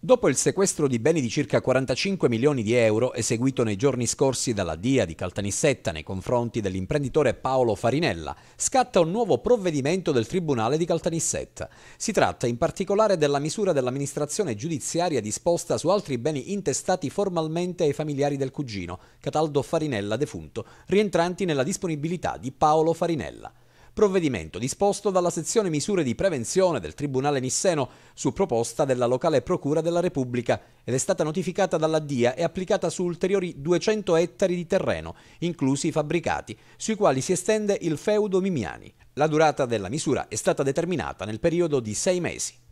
Dopo il sequestro di beni di circa 45 milioni di euro eseguito nei giorni scorsi dalla DIA di Caltanissetta nei confronti dell'imprenditore Paolo Farinella, scatta un nuovo provvedimento del Tribunale di Caltanissetta. Si tratta in particolare della misura dell'amministrazione giudiziaria disposta su altri beni intestati formalmente ai familiari del cugino, Cataldo Farinella defunto, rientranti nella disponibilità di Paolo Farinella provvedimento disposto dalla sezione misure di prevenzione del Tribunale Nisseno su proposta della locale Procura della Repubblica ed è stata notificata dalla DIA e applicata su ulteriori 200 ettari di terreno, inclusi i fabbricati, sui quali si estende il feudo Mimiani. La durata della misura è stata determinata nel periodo di sei mesi.